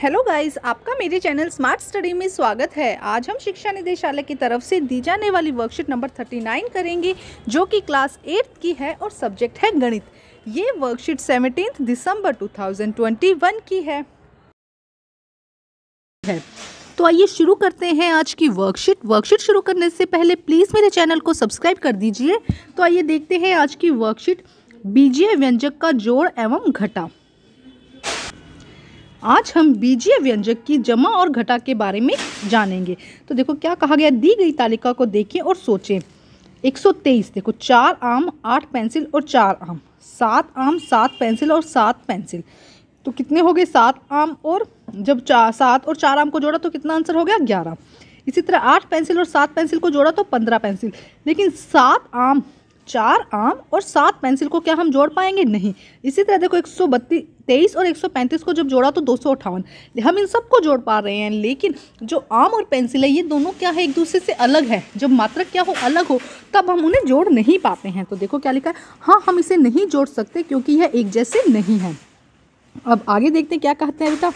hello guys आपका मेरे channel smart study में स्वागत है आज हम शिक्षा निदेशालय की तरफ से दी जाने वाली वर्कशीट नंबर 39 करेंगे जो कि क्लास एट्थ की है और सब्जेक्ट है गणित ये वर्कशीट सेवनटीन दिसंबर 2021 की है तो आइए शुरू करते हैं आज की वर्कशीट वर्कशीट शुरू करने से पहले प्लीज़ मेरे चैनल को सब्सक्राइब कर दीजिए तो आइए देखते हैं आज की वर्कशीट बीजीय व्यंजक का जोड़ एवं घटा आज हम बीजीय व्यंजक की जमा और घटा के बारे में जानेंगे तो देखो क्या कहा गया दी गई तालिका को देखें और सोचें 123 देखो चार आम आठ पेंसिल और चार आम सात आम सात पेंसिल और सात पेंसिल तो कितने हो गए सात आम और जब चार सात और चार आम को जोड़ा तो कितना आंसर हो गया ग्यारह इसी तरह आठ पेंसिल और सात पेंसिल को जोड़ा तो पंद्रह पेंसिल लेकिन सात आम चार आम और सात पेंसिल को क्या हम जोड़ पाएंगे नहीं इसी तरह देखो एक सौ बत्तीस तेईस और एक सौ पैंतीस को जब जोड़ा तो दो सौ अठावन हम इन सबको जोड़ पा रहे हैं लेकिन जो आम और पेंसिल है ये दोनों क्या है एक दूसरे से अलग है जब मात्रक क्या हो अलग हो तब हम उन्हें जोड़ नहीं पाते हैं तो देखो क्या लिखा है हाँ हम इसे नहीं जोड़ सकते क्योंकि यह एक जैसे नहीं है अब आगे देखते हैं क्या कहते हैं बेटा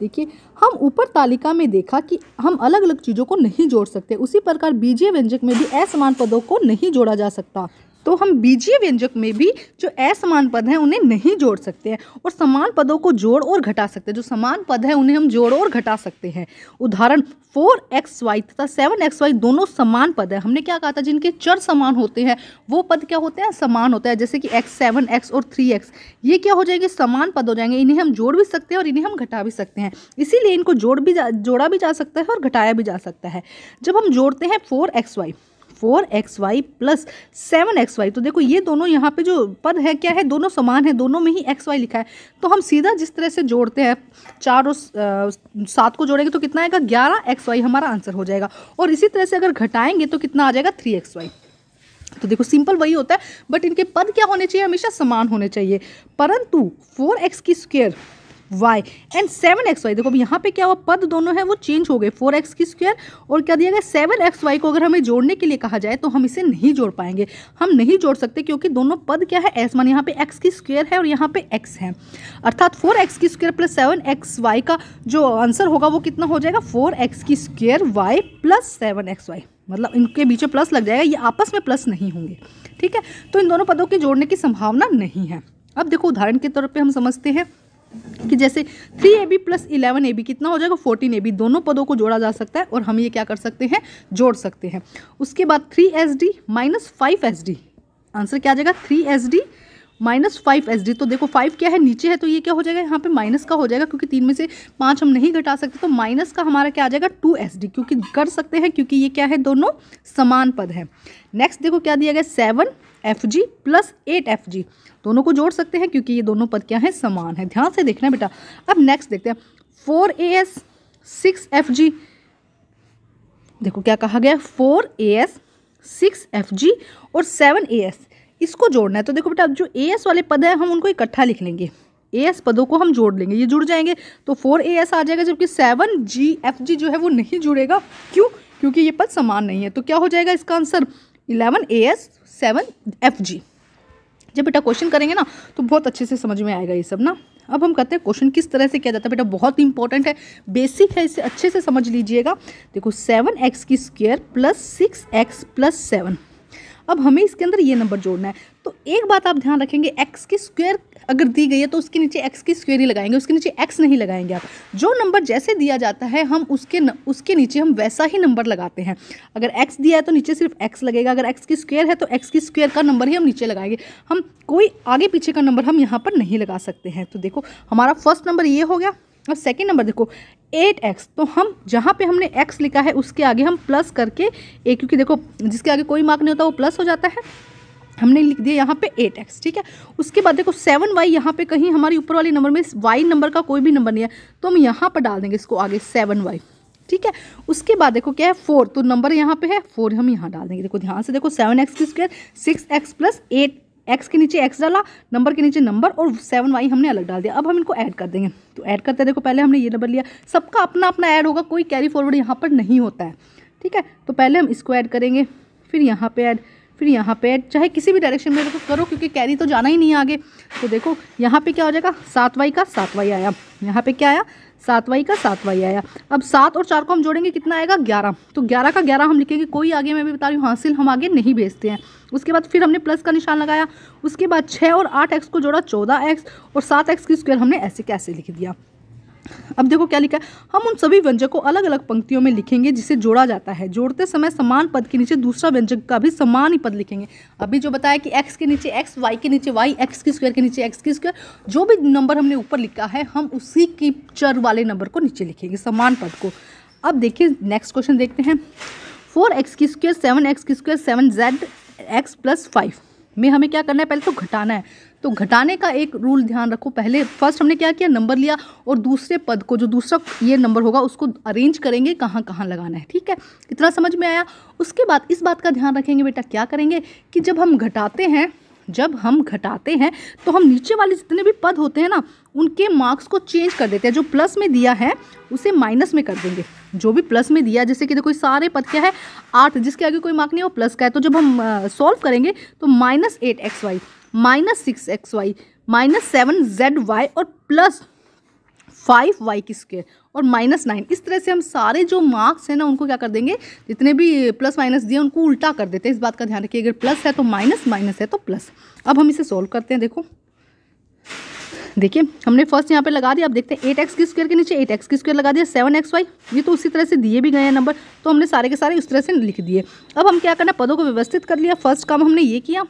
देखिए हम ऊपर तालिका में देखा कि हम अलग अलग चीज़ों को नहीं जोड़ सकते उसी प्रकार बीजीय व्यंजक में भी असमान पदों को नहीं जोड़ा जा सकता तो हम बीजीय व्यंजक में भी जो असमान पद हैं उन्हें नहीं जोड़ सकते हैं और समान पदों को जोड़ और घटा सकते हैं जो समान पद हैं उन्हें हम जोड़ और घटा सकते हैं उदाहरण फोर एक्स वाई तथा सेवन एक्स वाई दोनों समान पद हैं हमने क्या कहा था जिनके चर समान होते हैं वो पद क्या होते हैं समान होता है जैसे कि एक्स सेवन एक्स और थ्री एक्स ये क्या हो जाएंगे समान पद हो जाएंगे इन्हें हम जोड़ भी सकते हैं और इन्हें हम घटा भी सकते हैं इसीलिए इनको जोड़ भी जोड़ा भी जा सकता है और घटाया भी जा सकता है जब हम जोड़ते हैं four X Y four X Y plus seven X Y तो देखो ये दोनों यहाँ पे जो पद है क्या है दोनों समान है दोनों में ही एक्स वाई लिखा है तो हम सीधा जिस तरह से जोड़ते हैं चार और सात को जोड़ेंगे तो कितना आएगा ग्यारह एक्स वाई हमारा आंसर हो जाएगा और इसी तरह से अगर घटाएंगे तो कितना आ जाएगा थ्री एक्स वाई तो देखो सिंपल वही होता है बट इनके पद क्या होने चाहिए हमेशा समान होने चाहिए परंतु फोर एक्स की square Y and seven X Y देखो अब यहाँ पे क्या हुआ पद दोनों है वो चेंज हो गए फोर एक्स की स्क्वायर और क्या दिया गया सेवन एक्स वाई को अगर हमें जोड़ने के लिए कहा जाए तो हम इसे नहीं जोड़ पाएंगे हम नहीं जोड़ सकते क्योंकि दोनों पद क्या है एस मान यहाँ पे एक्स की स्क्वायर है और यहाँ पे एक्स है अर्थात फोर एक्स की square plus seven X Y का जो आंसर होगा वो कितना हो जाएगा फोर एक्स की square Y plus seven X Y मतलब इनके बीच में प्लस लग जाएगा ये आपस में प्लस नहीं होंगे ठीक है तो इन दोनों पदों के जोड़ने की संभावना नहीं है अब देखो उदाहरण के तौर पे हम समझते हैं कि जैसे three A B plus eleven A B कितना हो जाएगा फोर्टीन ए बी दोनों पदों को जोड़ा जा सकता है और हम ये क्या कर सकते हैं जोड़ सकते हैं उसके बाद three S D minus five S D answer क्या आ जाएगा three S D minus five S D तो देखो फाइव क्या है नीचे है तो ये क्या हो जाएगा यहाँ पे माइनस का हो जाएगा क्योंकि तीन में से पाँच हम नहीं घटा सकते तो माइनस का हमारा क्या आ जाएगा टू एस डी क्योंकि कर सकते हैं क्योंकि ये क्या है दोनों समान पद है नेक्स्ट देखो क्या दिया गया seven F G plus eight F G दोनों को जोड़ सकते हैं क्योंकि ये दोनों पद क्या है समान है ध्यान से देखना बेटा अब नेक्स्ट देखते हैं four A S six F G देखो क्या कहा गया four A S six F G और सेवन ए एस इसको जोड़ना है तो देखो बेटा अब जो ए एस वाले पद हैं हम उनको इकट्ठा लिख लेंगे ए एस पदों को हम जोड़ लेंगे ये जुड़ जाएंगे तो फोर ए एस आ जाएगा जबकि सेवन जी एफ जी जो है वो नहीं जुड़ेगा क्यों क्योंकि ये पद समान नहीं है तो क्या हो जाएगा इसका answer eleven A S seven F G जब बेटा क्वेश्चन करेंगे ना तो बहुत अच्छे से समझ में आएगा ये सब ना अब हम करते हैं क्वेश्चन किस तरह से किया जाता है बेटा बहुत इंपॉर्टेंट है बेसिक है इसे अच्छे से समझ लीजिएगा देखो सेवन एक्स की square plus six X plus seven अब हमें इसके अंदर ये नंबर जोड़ना है तो एक बात आप ध्यान रखेंगे एक्स की स्क्वेयर अगर दी गई है तो उसके नीचे एक्स की स्क्वेयर ही लगाएंगे उसके नीचे एक्स नहीं लगाएंगे आप जो नंबर जैसे दिया जाता है हम उसके न, उसके नीचे हम वैसा ही नंबर लगाते हैं अगर एक्स दिया है तो नीचे सिर्फ एक्स लगेगा अगर एक्स की स्क्वेयर है तो एक्स की स्क्वेयर का नंबर ही हम नीचे लगाएंगे हम कोई आगे पीछे का नंबर हम यहाँ पर नहीं लगा सकते हैं तो देखो हमारा फर्स्ट नंबर ये हो गया अब सेकेंड नंबर देखो एट एक्स तो हम जहाँ पे हमने एक्स लिखा है उसके आगे हम प्लस करके ए क्योंकि देखो जिसके आगे कोई मार्क नहीं होता वो प्लस हो जाता है हमने लिख दिया यहाँ पे एट एक्स ठीक है उसके बाद देखो सेवन वाई यहाँ पे कहीं हमारी ऊपर वाले नंबर में वाई नंबर का कोई भी नंबर नहीं है तो हम यहाँ पर डाल देंगे इसको आगे सेवन वाई ठीक है उसके बाद देखो क्या है फोर तो नंबर यहाँ पे है फोर हम यहाँ डाल देंगे देखो ध्यान से देखो सेवन एक्स की square six X plus eight X के नीचे एक्स डाला नंबर के नीचे नंबर और सेवन वाई हमने अलग डाल दिया अब हम इनको ऐड कर देंगे तो ऐड करते देखो पहले हमने ये नंबर लिया सबका अपना अपना ऐड होगा कोई कैरी फॉरवर्ड यहाँ पर नहीं होता है ठीक है तो पहले हम इसको ऐड करेंगे फिर यहाँ पे ऐड फिर यहाँ पे ऐड चाहे किसी भी डायरेक्शन में करो क्योंकि कैरी तो जाना ही नहीं आगे तो देखो यहाँ पे क्या हो जाएगा सात वाई का सात वाई आया यहाँ पे क्या आया सातवाई का सातवाई आया अब सात और चार को हम जोड़ेंगे कितना आएगा ग्यारह तो ग्यारह का ग्यारह हम लिखेंगे कोई आगे मैं भी बता रही हूँ हासिल हम आगे नहीं भेजते हैं उसके बाद फिर हमने प्लस का निशान लगाया उसके बाद छः और आठ एक्स को जोड़ा चौदह एक्स और सात एक्स की स्क्वायर हमने ऐसे कैसे लिख दिया अब देखो क्या लिखा है हम उन सभी व्यंजक को अलग अलग पंक्तियों में लिखेंगे जिसे जोड़ा जाता है जोड़ते समय समान पद के नीचे दूसरा व्यंजक का भी समान ही पद लिखेंगे अभी जो बताया कि x के नीचे x y के नीचे y x के स्क्वायर के नीचे x के स्क्वायर जो भी नंबर हमने ऊपर लिखा है हम उसी की चर वाले नंबर को नीचे लिखेंगे समान पद को अब देखिए नेक्स्ट क्वेश्चन देखते हैं फोर एक्स की स्क्वायर सेवन एक्स की square seven Z X plus five में हमें क्या करना है पहले तो घटाना है तो घटाने का एक रूल ध्यान रखो पहले फर्स्ट हमने क्या किया नंबर लिया और दूसरे पद को जो दूसरा ये नंबर होगा उसको अरेंज करेंगे कहाँ कहाँ लगाना है ठीक है इतना समझ में आया उसके बाद इस बात का ध्यान रखेंगे बेटा क्या करेंगे कि जब हम घटाते हैं जब हम घटाते हैं तो हम नीचे वाले जितने भी पद होते हैं ना उनके मार्क्स को चेंज कर देते हैं जो प्लस में दिया है उसे माइनस में कर देंगे जो भी प्लस में दिया जैसे कि देखो सारे पद क्या है आठ जिसके आगे कोई मार्क नहीं है वो प्लस का है तो जब हम सॉल्व करेंगे तो minus eight X Y minus six X Y minus seven Z Y और प्लस फाइव वाई की स्क्वेयर और माइनस नाइन इस तरह से हम सारे जो मार्क्स हैं ना उनको क्या कर देंगे जितने भी प्लस माइनस दिए उनको उल्टा कर देते हैं इस बात का ध्यान रखिए अगर प्लस है तो माइनस माइनस है तो प्लस अब हम इसे सॉल्व करते हैं देखो देखिए हमने फर्स्ट यहाँ पे लगा दिया आप देखते हैं एट एक्स की स्क्वेयर के नीचे एट एक्स की स्क्वेयर लगा दिया सेवन एक्स वाई ये तो उसी तरह से दिए भी गए हैं नंबर तो हमने सारे के सारे उस तरह से लिख दिए अब हम क्या करना पदों को व्यवस्थित कर लिया फर्स्ट काम हमने ये किया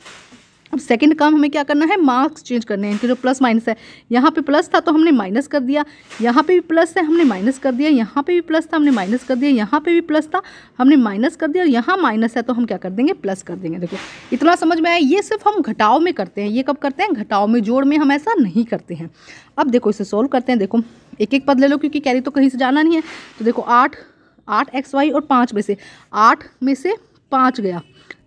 अब सेकंड काम हमें क्या करना है मार्क्स चेंज करने हैं इनके जो प्लस माइनस है यहाँ पे प्लस था तो हमने माइनस कर दिया यहाँ पे भी प्लस है हमने माइनस कर दिया यहाँ पे भी प्लस था हमने माइनस कर दिया यहाँ पे भी प्लस था हमने माइनस कर दिया और यहाँ माइनस है तो हम क्या कर देंगे प्लस कर देंगे देखो इतना समझ में आया ये सिर्फ हम घटाव में करते हैं ये कब करते हैं घटाव में जोड़ में हम ऐसा नहीं करते हैं अब देखो इसे सॉल्व करते हैं देखो एक एक पद ले लो क्योंकि कैरी तो कहीं से जाना नहीं है तो देखो आठ आठ एक्स वाई और पाँच में से आठ में से पाँच गया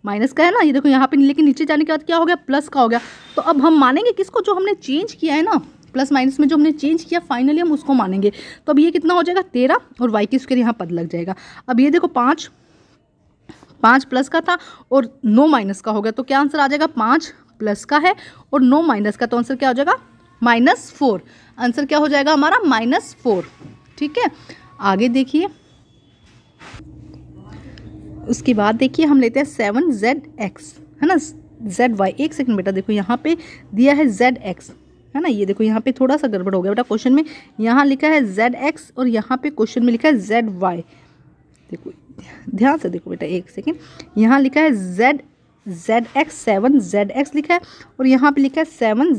माइनस का है ना ये देखो यहाँ पे लेकिन नीचे जाने के बाद क्या हो गया प्लस का हो गया तो अब हम मानेंगे किसको जो हमने चेंज किया है ना प्लस माइनस में जो हमने चेंज किया फाइनली हम उसको मानेंगे तो अब ये कितना हो जाएगा तेरह और वाई के उसके यहाँ पद लग जाएगा अब ये देखो पाँच पाँच प्लस का था और नो माइनस का हो गया तो क्या आंसर आ जाएगा पाँच प्लस का है और नो माइनस का तो आंसर क्या हो जाएगा माइनस फोर आंसर क्या हो जाएगा हमारा माइनस फोर ठीक है आगे देखिए उसके बाद देखिए हम लेते हैं सेवन जेड एक्स है ना जेड वाई एक सेकंड बेटा देखो यहाँ पे दिया है जेड एक्स है ना ये देखो यहाँ पे थोड़ा सा गड़बड़ हो गया बेटा क्वेश्चन में यहाँ लिखा है जेड एक्स और यहाँ पे क्वेश्चन में लिखा है जेड वाई देखो ध्यान से देखो बेटा एक सेकेंड यहाँ लिखा है Z Z X seven Z X लिखा है और यहाँ पे लिखा है सेवन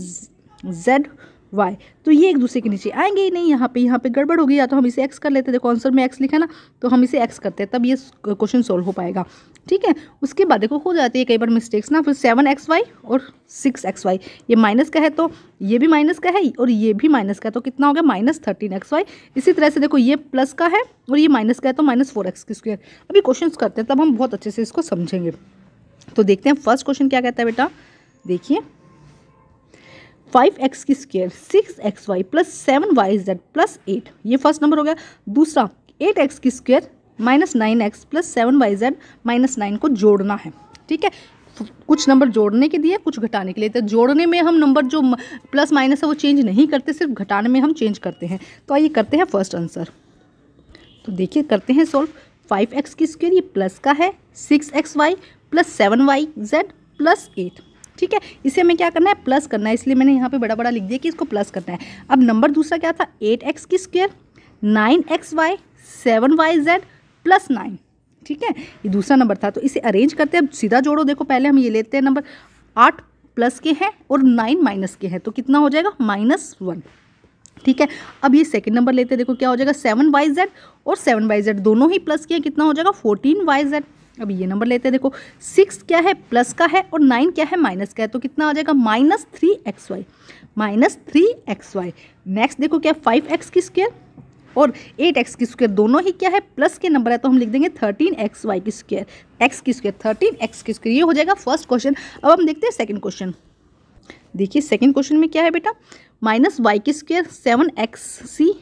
जेड वाई तो ये एक दूसरे के नीचे आएंगे ही नहीं यहाँ पे यहाँ पे गड़बड़ होगी या तो हम इसे एक्स कर लेते देखो आंसर में एक्स लिखा ना तो हम इसे एक्स करते हैं तब ये क्वेश्चन सॉल्व हो पाएगा ठीक है उसके बाद देखो हो जाती है कई बार मिस्टेक्स ना फिर सेवन एक्स वाई और सिक्स एक्स वाई ये माइनस का है तो ये भी माइनस का है और ये भी माइनस का है तो कितना हो गया माइनस थर्टीन एक्स वाई इसी तरह से देखो ये प्लस का है और ये माइनस का है तो माइनस फोर एक्स की स्क्वायर अभी क्वेश्चन करते हैं तब हम बहुत अच्छे से इसको समझेंगे तो देखते हैं फर्स्ट क्वेश्चन क्या कहता है बेटा देखिए फाइव एक्स की square six X Y plus seven Y Z plus eight ये फर्स्ट नंबर हो गया दूसरा एट एक्स की square minus nine X plus seven Y Z minus nine को जोड़ना है ठीक है कुछ नंबर जोड़ने के लिए कुछ घटाने के लिए तो जोड़ने में हम नंबर जो प्लस माइनस है वो चेंज नहीं करते सिर्फ घटाने में हम चेंज करते हैं तो आइए करते हैं फर्स्ट आंसर तो देखिए करते हैं सॉल्व फाइव एक्स की स्क्वेयर ये प्लस का है six X Y plus seven Y Z plus eight ठीक है इसे हमें क्या करना है प्लस करना है इसलिए मैंने यहाँ पे बड़ा बड़ा लिख दिया कि इसको प्लस करना है अब नंबर दूसरा क्या था एट एक्स की square nine X Y seven Y Z plus nine ठीक है ये दूसरा नंबर था तो इसे अरेंज करते हैं अब सीधा जोड़ो देखो पहले हम ये लेते हैं नंबर आठ प्लस के हैं और नाइन माइनस के हैं तो कितना हो जाएगा माइनस वन ठीक है अब ये सेकेंड नंबर लेते हैं देखो क्या हो जाएगा सेवन वाई जेड और सेवन वाई जेड दोनों ही प्लस के हैं कितना हो जाएगा फोर्टीन वाई जेड अब ये नंबर लेते हैं देखो सिक्स क्या है प्लस का है और नाइन क्या है माइनस का है तो कितना आ जाएगा minus three X Y minus three X Y next देखो क्या फाइव एक्स की स्क्वेयर और एट एक्स की स्क्वेयर दोनों ही क्या है प्लस के नंबर है तो हम लिख देंगे थर्टीन एक्स वाई की स्क्वेयर एक्स की स्क्वेयर थर्टीन एक्स की स्क्वेयर ये हो जाएगा फर्स्ट क्वेश्चन अब हम देखते हैं सेकेंड क्वेश्चन देखिए सेकेंड क्वेश्चन में क्या है बेटा माइनस वाई की square seven X C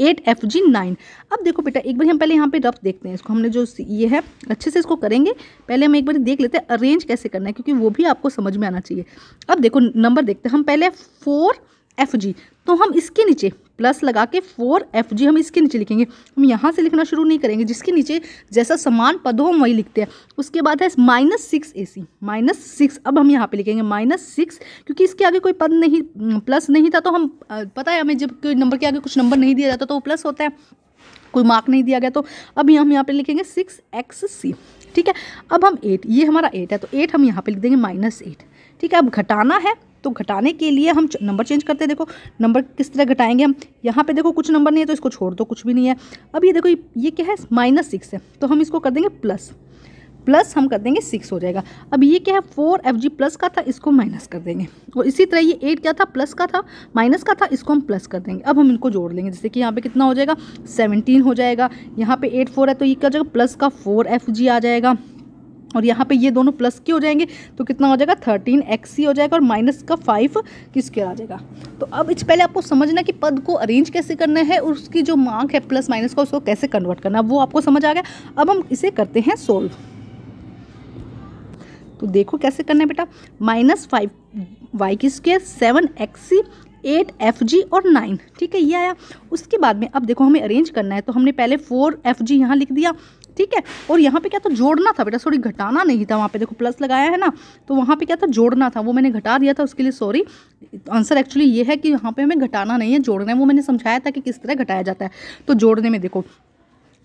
eight F G nine अब देखो बेटा एक बार हम पहले यहाँ पे रफ देखते हैं इसको हमने जो ये है अच्छे से इसको करेंगे पहले हम एक बार देख लेते हैं अरेंज कैसे करना है क्योंकि वो भी आपको समझ में आना चाहिए अब देखो नंबर देखते हैं हम पहले फोर एफ जी तो हम इसके नीचे प्लस लगा के फोर एफ जी हम इसके नीचे लिखेंगे हम यहाँ से लिखना शुरू नहीं करेंगे जिसके नीचे जैसा समान पद हो हम वही लिखते हैं उसके बाद है minus six A C minus six अब हम यहाँ पे लिखेंगे माइनस सिक्स क्योंकि इसके आगे कोई पद नहीं प्लस नहीं था तो हम पता है हमें जब कोई नंबर के आगे कुछ नंबर नहीं दिया जाता तो वो प्लस होता है कोई मार्क नहीं दिया गया तो अब हम यहाँ पर लिखेंगे सिक्स एक्स सी ठीक है अब हम एट ये हमारा एट है तो एट हम यहाँ पर लिख देंगे माइनस एट ठीक है अब घटाना है तो घटाने के लिए हम नंबर चेंज करते हैं देखो नंबर किस तरह घटाएंगे हम यहाँ पे देखो कुछ नंबर नहीं है तो इसको छोड़ दो कुछ भी नहीं है अब ये देखो ये क्या है माइनस सिक्स है तो हम इसको कर देंगे प्लस प्लस हम कर देंगे सिक्स हो जाएगा अब ये क्या है फोर एफ जी प्लस का था इसको माइनस कर देंगे और इसी तरह ये एट क्या था प्लस का था माइनस का था इसको हम प्लस कर देंगे अब हम इनको जोड़ लेंगे जैसे कि यहाँ पे कितना हो जाएगा सेवनटीन हो जाएगा यहाँ पे एट फोर है तो ये क्या हो जाएगा प्लस का फोर एफ जी आ जाएगा और यहाँ पे ये दोनों प्लस के हो जाएंगे तो कितना हो जाएगा थर्टीन एक्स ही हो जाएगा और माइनस का फाइव किस के आ जाएगा तो अब इस पहले आपको समझना कि पद को अरेंज कैसे करना है और उसकी जो मार्क है प्लस माइनस का उसको कैसे कन्वर्ट करना वो आपको समझ आ गया अब हम इसे करते हैं सोल्व तो देखो कैसे करना है बेटा माइनस फाइव वाई की square seven X C eight F G और नाइन ठीक है ये आया उसके बाद में अब देखो हमें अरेंज करना है तो हमने पहले फोर एफ जी यहाँ लिख दिया ठीक है और यहाँ पे क्या था जोड़ना था बेटा सॉरी घटाना नहीं था वहाँ पे देखो प्लस लगाया है ना तो वहाँ पे क्या था जोड़ना था वो मैंने घटा दिया था उसके लिए सॉरी आंसर एक्चुअली ये है कि यहाँ पे हमें घटाना नहीं है जोड़ना है वो मैंने समझाया था कि किस तरह घटाया जाता है तो जोड़ने में देखो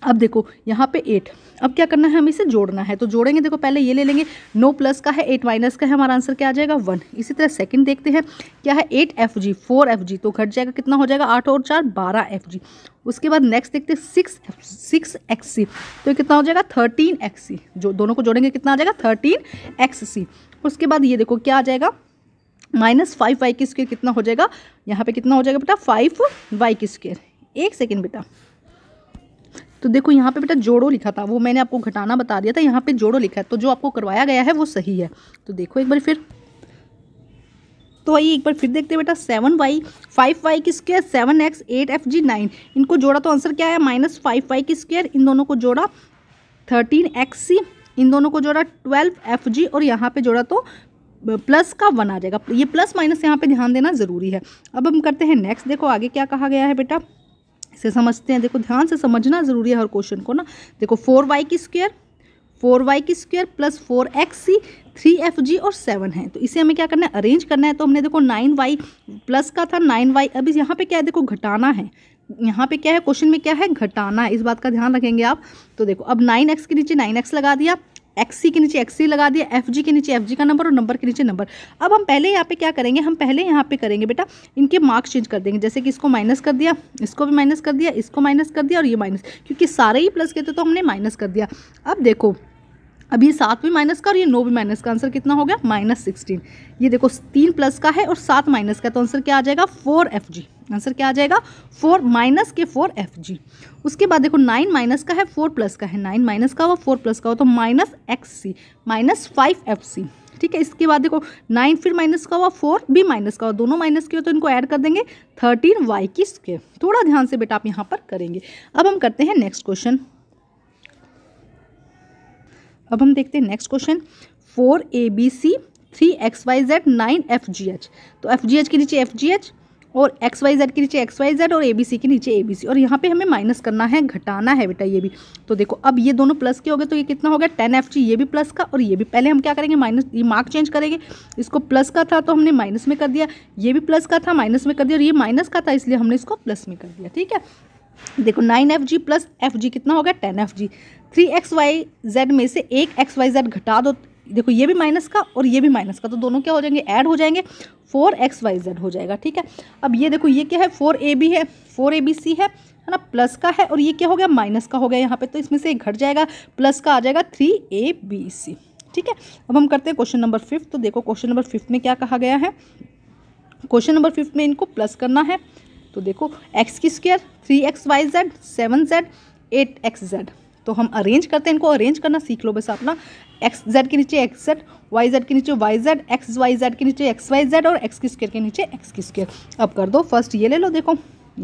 अब देखो यहाँ पे एट अब क्या करना है हमें इसे जोड़ना है तो जोड़ेंगे देखो पहले ये ले लेंगे नो प्लस का है एट माइनस का है हमारा आंसर क्या आ जाएगा वन इसी तरह सेकंड देखते हैं क्या है eight F G four F G तो घट जाएगा कितना हो जाएगा आठ और चार बारह एफ जी उसके बाद नेक्स्ट देखते हैं six F six X C तो कितना हो जाएगा थर्टीन एक्स सी जो दोनों को जोड़ेंगे कितना आ जाएगा थर्टीन एक्स सी उसके बाद ये देखो क्या आ जाएगा माइनस फाइव वाई की स्क्वेयर कितना हो जाएगा यहाँ पे कितना हो जाएगा बेटा फाइव वाई की स्क्वेयर एक सेकेंड बेटा तो देखो यहाँ पे बेटा जोड़ो लिखा था वो मैंने आपको घटाना बता दिया था यहाँ पे जोड़ो लिखा है तो जो आपको करवाया गया है वो सही है तो देखो एक बार फिर तो आइए एक बार फिर देखते हैं बेटा सेवन वाई फाइव वाई की square seven X eight F G nine इनको जोड़ा तो आंसर क्या है माइनस फाइव वाई की स्क्वेयर इन दोनों को जोड़ा थर्टीन एक्स सी इन दोनों को जोड़ा ट्वेल्व एफ जी और यहाँ पे जोड़ा तो प्लस का वन आ जाएगा ये प्लस माइनस यहाँ पे ध्यान देना ज़रूरी है अब हम करते हैं नेक्स्ट देखो आगे क्या कहा गया है बेटा से समझते हैं देखो ध्यान से समझना ज़रूरी है हर क्वेश्चन को ना देखो फोर वाई की स्क्वेयर फोर वाई की square plus four X C three F G और सेवन है तो इसे हमें क्या करना है अरेंज करना है तो हमने देखो नाइन वाई प्लस का था नाइन वाई अब यहाँ पे क्या है देखो घटाना है यहाँ पे क्या है क्वेश्चन में क्या है घटाना है इस बात का ध्यान रखेंगे आप तो देखो अब नाइन एक्स के नीचे नाइन एक्स लगा दिया एक्स के नीचे एक्स लगा दिया एफ के नीचे एफ का नंबर और नंबर के नीचे नंबर अब हम पहले यहाँ पे क्या करेंगे हम पहले यहाँ पे करेंगे बेटा इनके मार्क्स चेंज कर देंगे जैसे कि इसको माइनस कर दिया इसको भी माइनस कर दिया इसको माइनस कर दिया और ये माइनस क्योंकि सारे ही प्लस के थे तो हमने माइनस कर दिया अब देखो अभी सात भी माइनस का और ये नौ भी माइनस का आंसर कितना हो गया माइनस सिक्सटीन ये देखो तीन प्लस का है और सात माइनस का तो आंसर क्या आ जाएगा फोर एफ जी आंसर क्या आ जाएगा फोर माइनस के फोर एफ जी उसके बाद देखो नाइन माइनस का है फोर प्लस का है नाइन माइनस का हो फोर प्लस का हो तो minus X C minus five F C ठीक है इसके बाद देखो नाइन फिर माइनस का हुआ फोर भी माइनस का हुआ दोनों माइनस के हो तो इनको ऐड कर देंगे थर्टीन वाई की स्क्वेयर थोड़ा ध्यान से बेटा आप यहाँ पर करेंगे अब हम करते हैं नेक्स्ट क्वेश्चन अब हम देखते हैं next question four A B C three X Y Z nine F G H तो एफ जी एच के नीचे एफ जी एच और एक्स वाई जेड के नीचे एक्स वाई जेड और ए बी सी के नीचे ए बी सी और यहाँ पे हमें माइनस करना है घटाना है बेटा ये भी तो देखो अब ये दोनों प्लस के हो गए तो ये कितना हो गया टेन एफ जी ये भी प्लस का और ये भी पहले हम क्या करेंगे माइनस ये मार्क चेंज करेंगे इसको प्लस का था तो हमने माइनस में कर दिया ये भी प्लस का था माइनस में कर दिया और ये माइनस का था इसलिए हमने इसको प्लस में कर दिया ठीक है देखो nine F G plus F G कितना हो गया ten F G three X Y Z में से एक एक्स वाई जेड घटा दो देखो ये भी माइनस का और ये भी माइनस का तो दोनों क्या हो जाएंगे ऐड हो जाएंगे फोर एक्स वाई जेड हो जाएगा ठीक है अब ये देखो ये क्या है फोर ए बी है फोर ए बी सी है है ना प्लस का है और ये क्या हो गया माइनस का हो गया यहाँ पे तो इसमें से एक घट जाएगा प्लस का आ जाएगा थ्री ए बी सी ठीक है अब हम करते हैं क्वेश्चन नंबर फिफ्थ तो देखो क्वेश्चन नंबर फिफ्थ में क्या कहा गया है क्वेश्चन नंबर फिफ्थ में इनको प्लस करना है तो देखो एक्स की square three X Y Z seven Z eight X Z तो हम अरेंज करते हैं इनको अरेंज करना सीख लो बस अपना एक्स जेड के नीचे एक्स जेड वाई जेड के नीचे Y Z X Y Z के नीचे एक्स वाई जेड और एक्स की स्क्वेयर के नीचे एक्स की स्क्वेयर अब कर दो फर्स्ट ये ले लो देखो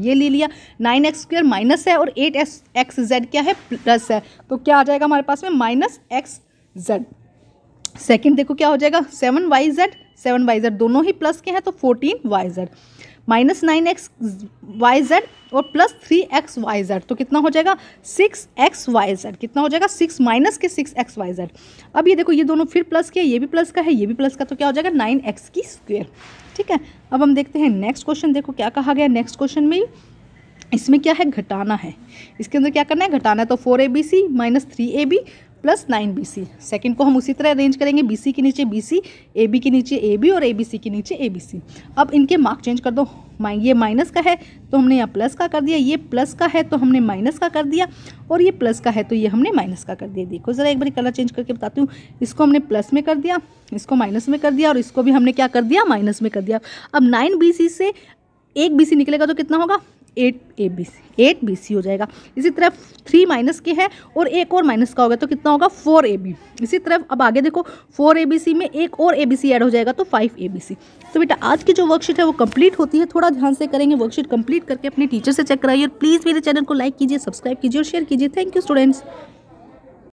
ये ले लिया नाइन एक्स स्क्वेयर माइनस है और एट एक्स एक्स जेड क्या है प्लस है तो क्या आ जाएगा हमारे पास में माइनस एक्स जेड सेकेंड देखो क्या हो जाएगा seven Y Z seven Y Z दोनों ही प्लस के हैं तो fourteen Y Z minus nine X Y Z और plus three X Y Z तो कितना हो जाएगा सिक्स एक्स वाई जेड कितना हो जाएगा सिक्स माइनस के सिक्स एक्स वाई जेड अब ये देखो ये दोनों फिर प्लस के ये भी प्लस का है ये भी प्लस का तो क्या हो जाएगा नाइन एक्स की स्क्वेयर ठीक है अब हम देखते हैं नेक्स्ट क्वेश्चन देखो क्या कहा गया नेक्स्ट क्वेश्चन में इसमें क्या है घटाना है इसके अंदर क्या करना है घटाना है तो four A B C minus three A B plus nine B C second को हम उसी तरह अरेंज करेंगे बी सी के नीचे बी सी ए बी के नीचे ए बी और ए बी सी के नीचे ए बी सी अब इनके मार्क चेंज कर दो ये माइनस का है तो हमने यहाँ प्लस का कर दिया ये प्लस का है तो हमने माइनस का कर दिया और ये प्लस का है तो ये हमने माइनस का कर दिया देखो ज़रा एक बार कलर चेंज करके बताती हूँ इसको हमने प्लस में कर दिया इसको माइनस में कर दिया और इसको भी हमने क्या कर दिया माइनस में कर दिया अब नाइन बी सी से एक बी सी निकलेगा तो कितना होगा eight A B C eight B C हो जाएगा इसी तरह थ्री माइनस के है और एक और माइनस का होगा तो कितना होगा फोर ए बी इसी तरह अब आगे देखो फोर ए बी सी में एक और ए बी सी ऐड हो जाएगा तो फाइव ए बी सी तो बेटा आज की जो वर्कशीट है वो कंप्लीट होती है थोड़ा ध्यान से करेंगे वर्कशीट कंप्लीट करके अपने टीचर से चेक कराइए और प्लीज़ मेरे चैनल को लाइक कीजिए सब्सक्राइब कीजिए और शेयर कीजिए थैंक यू स्टूडेंट्स